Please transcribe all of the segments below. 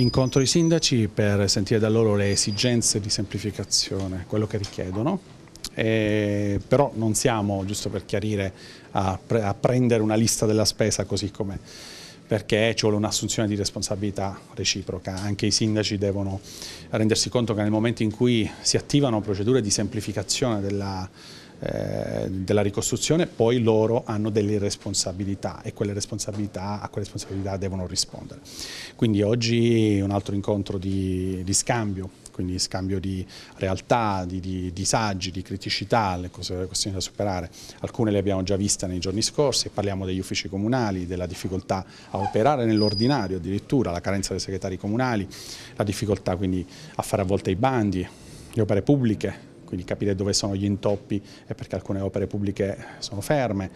Incontro i sindaci per sentire da loro le esigenze di semplificazione, quello che richiedono, eh, però non siamo, giusto per chiarire, a, pre a prendere una lista della spesa così com'è perché ci vuole un'assunzione di responsabilità reciproca. Anche i sindaci devono rendersi conto che nel momento in cui si attivano procedure di semplificazione della, eh, della ricostruzione, poi loro hanno delle responsabilità e quelle responsabilità, a quelle responsabilità devono rispondere. Quindi oggi un altro incontro di, di scambio quindi scambio di realtà, di, di, disagi, di criticità, le, cose, questioni da superare. Alcune le abbiamo già viste nei giorni scorsi, parliamo degli uffici comunali, della difficoltà a operare nell'ordinario addirittura, la carenza dei segretari comunali, la difficoltà quindi a fare a volte i bandi, le opere pubbliche, quindi capire dove sono gli intoppi e perché alcune opere pubbliche sono ferme.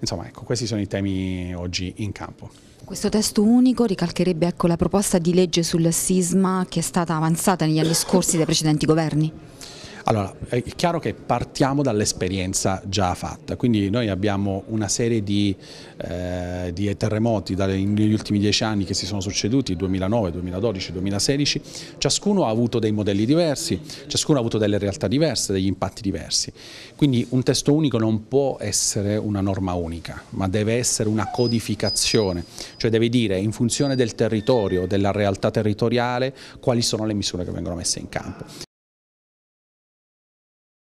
Insomma, ecco, questi sono i temi oggi in campo. Questo testo unico ricalcherebbe ecco, la proposta di legge sul sisma che è stata avanzata negli anni scorsi dai precedenti governi? Allora, è chiaro che partiamo dall'esperienza già fatta, quindi noi abbiamo una serie di, eh, di terremoti negli ultimi dieci anni che si sono succeduti, 2009, 2012, 2016, ciascuno ha avuto dei modelli diversi, ciascuno ha avuto delle realtà diverse, degli impatti diversi, quindi un testo unico non può essere una norma unica, ma deve essere una codificazione, cioè deve dire in funzione del territorio, della realtà territoriale, quali sono le misure che vengono messe in campo.